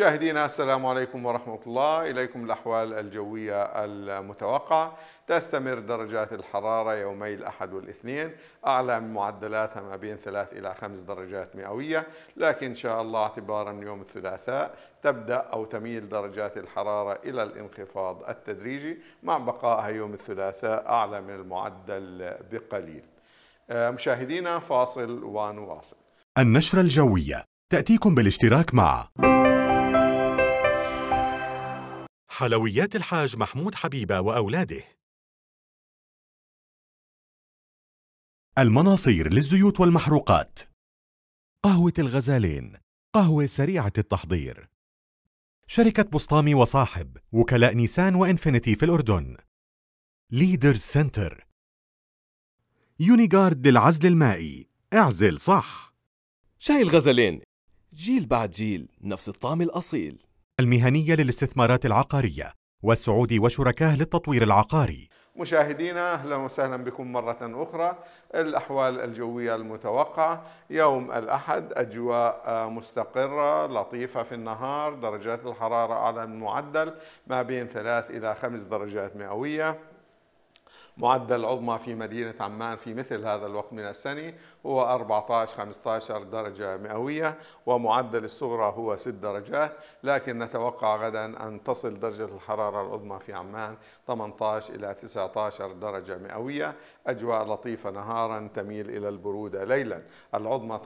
مشاهدينا السلام عليكم ورحمة الله إليكم الأحوال الجوية المتوقعة تستمر درجات الحرارة يومي الأحد والاثنين أعلى من معدلاتها ما بين ثلاث إلى خمس درجات مئوية لكن إن شاء الله اعتبارا يوم الثلاثاء تبدأ أو تميل درجات الحرارة إلى الانخفاض التدريجي مع بقائها يوم الثلاثاء أعلى من المعدل بقليل آه، مشاهدينا فاصل ونواصل النشرة الجوية تأتيكم بالاشتراك مع حلويات الحاج محمود حبيبة وأولاده المناصير للزيوت والمحروقات قهوة الغزالين قهوة سريعة التحضير شركة بسطامي وصاحب وكلاء نيسان وإنفينيتي في الأردن ليدر سنتر يونيغارد للعزل المائي اعزل صح شاي الغزلين جيل بعد جيل نفس الطعم الأصيل المهنية للاستثمارات العقارية والسعودي وشركاه للتطوير العقاري مشاهدينا اهلا وسهلا بكم مره اخرى الاحوال الجويه المتوقعه يوم الاحد اجواء مستقره لطيفه في النهار درجات الحراره على المعدل ما بين 3 الى 5 درجات مئويه معدل عظمى في مدينة عمان في مثل هذا الوقت من السنة هو 14-15 درجة مئوية ومعدل الصغرى هو 6 درجات لكن نتوقع غدا أن تصل درجة الحرارة العظمى في عمان 18 إلى 19 درجة مئوية أجواء لطيفة نهارا تميل إلى البرودة ليلا العظمى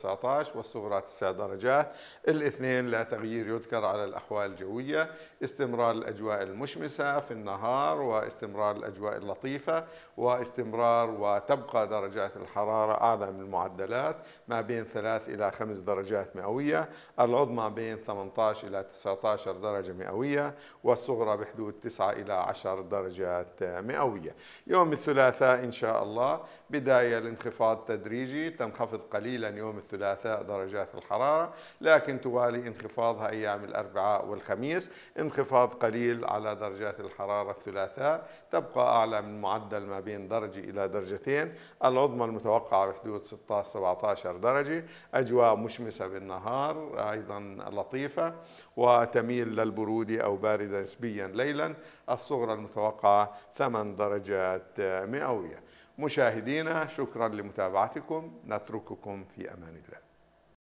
18-19 والصغرى 9 درجات الاثنين لا تغيير يذكر على الأحوال الجوية استمرار الأجواء المشمسة في النهار واستمرار الأجواء اللطيفة واستمرار وتبقى درجات الحرارة أعلى من المعدلات ما بين 3 إلى 5 درجات مئوية العظمى بين 18 إلى 19 درجة مئوية والصغرى بحدود 9 إلى 10 درجات مئوية يوم الثلاثاء إن شاء الله بداية الانخفاض تدريجي تنخفض قليلا يوم الثلاثاء درجات الحرارة لكن توالي انخفاضها أيام الأربعاء والخميس انخفاض قليل على درجات الحرارة الثلاثاء تبقى أعلى من معدل ما بين درجة إلى درجتين العظمى المتوقعة بحدود 16-17 درجة أجواء مشمسة بالنهار أيضا لطيفة وتميل للبرودة أو باردة نسبيا ليلا الصغرى المتوقعة 8 درجات مئوية مشاهدينا شكرا لمتابعتكم نترككم في أمان الله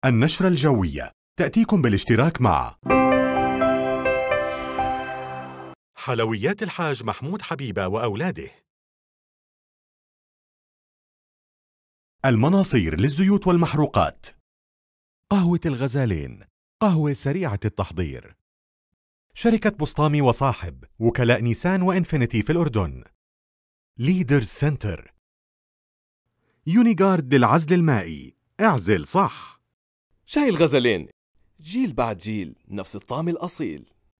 النشرة الجوية تأتيكم بالاشتراك مع حلويات الحاج محمود حبيبة وأولاده المناصير للزيوت والمحروقات قهوة الغزالين قهوة سريعة التحضير شركة بسطامي وصاحب وكلاء نيسان وإنفينيتي في الأردن ليدر سنتر يونيغارد للعزل المائي اعزل صح شاي الغزلين جيل بعد جيل نفس الطعم الأصيل